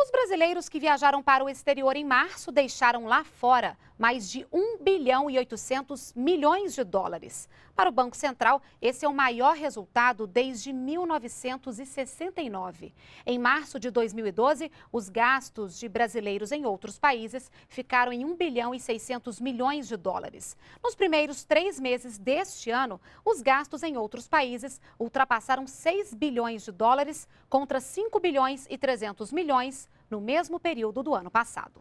Os brasileiros que viajaram para o exterior em março deixaram lá fora mais de 1 bilhão e 800 milhões de dólares. Para o Banco Central, esse é o maior resultado desde 1969. Em março de 2012, os gastos de brasileiros em outros países ficaram em 1 bilhão e 600 milhões de dólares. Nos primeiros três meses deste ano, os gastos em outros países ultrapassaram 6 bilhões de dólares contra 5 bilhões e 300 milhões no mesmo período do ano passado.